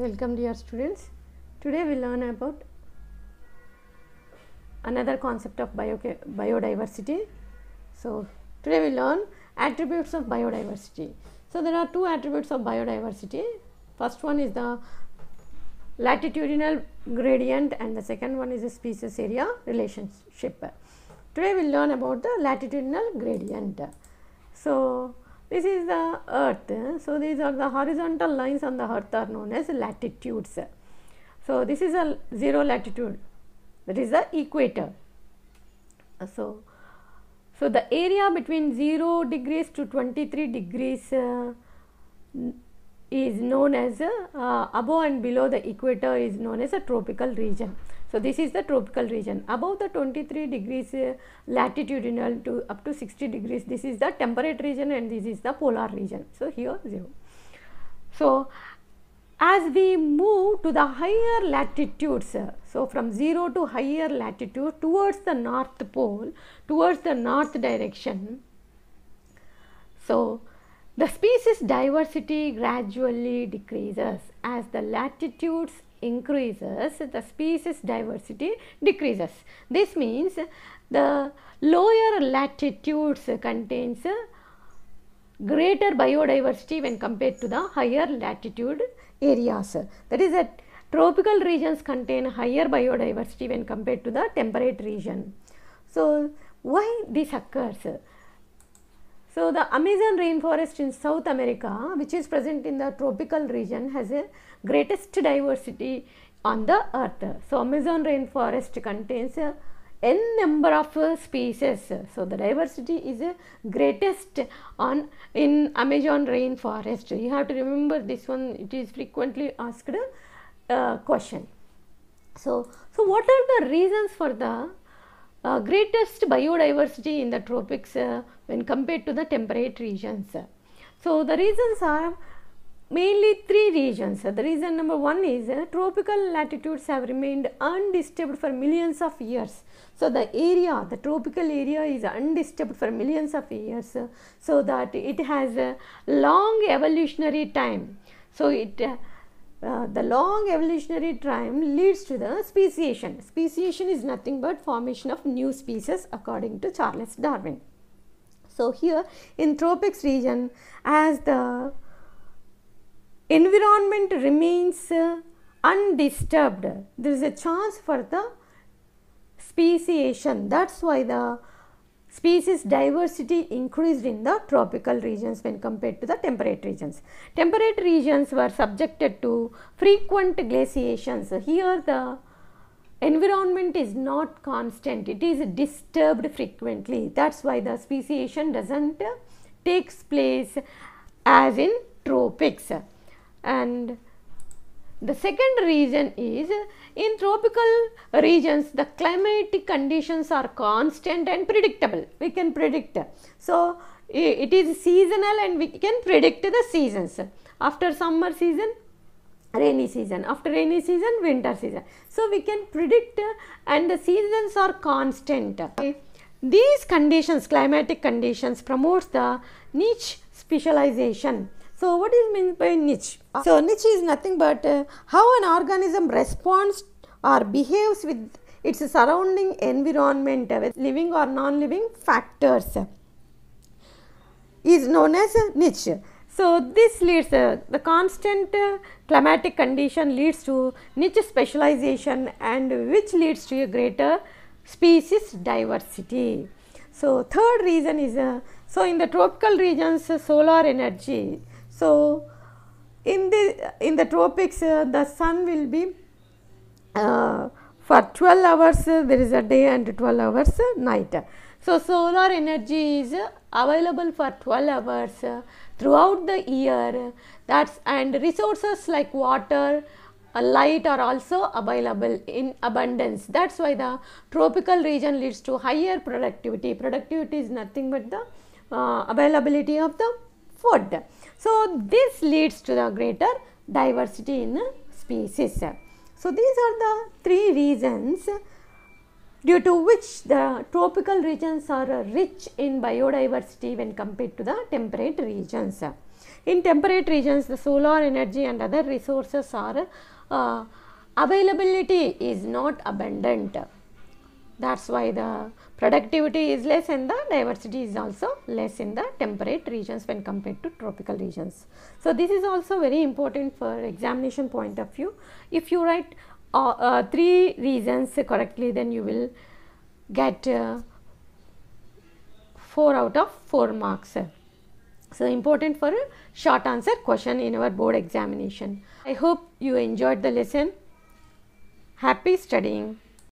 welcome dear students today we learn about another concept of bio biodiversity so today we learn attributes of biodiversity so there are two attributes of biodiversity first one is the latitudinal gradient and the second one is the species area relationship today we learn about the latitudinal gradient so this is the earth. So, these are the horizontal lines on the earth are known as latitudes. So, this is a zero latitude that is the equator. So, so the area between 0 degrees to 23 degrees uh, is known as uh, above and below the equator is known as a tropical region. So, this is the tropical region. Above the 23 degrees uh, latitudinal to up to 60 degrees, this is the temperate region and this is the polar region. So, here 0. So, as we move to the higher latitudes, uh, so from 0 to higher latitude towards the north pole, towards the north direction, so the species diversity gradually decreases as the latitudes increases the species diversity decreases. This means the lower latitudes contains greater biodiversity when compared to the higher latitude areas. That is that tropical regions contain higher biodiversity when compared to the temperate region. So, why this occurs? So, the Amazon rainforest in South America which is present in the tropical region has a greatest diversity on the earth. So, Amazon rainforest contains a n number of species. So, the diversity is greatest on in Amazon rainforest. You have to remember this one it is frequently asked a uh, question. So, so what are the reasons for the uh, greatest biodiversity in the tropics uh, when compared to the temperate regions. So, the reasons are mainly three regions. The reason number one is uh, tropical latitudes have remained undisturbed for millions of years. So, the area, the tropical area is undisturbed for millions of years. so, that it has a long evolutionary time. So, it uh, uh, the long evolutionary time leads to the speciation. Speciation is nothing but formation of new species according to Charles Darwin. So here in tropics region as the environment remains uh, undisturbed there is a chance for the speciation that's why the Species diversity increased in the tropical regions when compared to the temperate regions. Temperate regions were subjected to frequent glaciations. Here the environment is not constant, it is disturbed frequently. That is why the speciation does not takes place as in tropics and the second reason is in tropical regions, the climatic conditions are constant and predictable. We can predict. So, it is seasonal and we can predict the seasons. After summer season, rainy season after rainy season winter season so we can predict and the seasons are constant these conditions climatic conditions promotes the niche specialization so what is meant by niche? Uh, so niche is nothing but uh, how an organism responds or behaves with its surrounding environment with living or non-living factors is known as niche. So this leads uh, the constant uh, climatic condition leads to niche specialization and which leads to a greater species diversity. So third reason is uh, so in the tropical regions solar energy so, in the, in the tropics, uh, the sun will be uh, for 12 hours uh, there is a day and 12 hours night. So, solar energy is available for 12 hours throughout the year that's and resources like water light are also available in abundance that's why the tropical region leads to higher productivity productivity is nothing but the uh, availability of the food so, this leads to the greater diversity in species. So, these are the three reasons due to which the tropical regions are rich in biodiversity when compared to the temperate regions. In temperate regions, the solar energy and other resources are uh, availability is not abundant. That's why the productivity is less and the diversity is also less in the temperate regions when compared to tropical regions. So, this is also very important for examination point of view. If you write uh, uh, three reasons correctly, then you will get uh, 4 out of 4 marks. So, important for a short answer question in our board examination. I hope you enjoyed the lesson. Happy studying.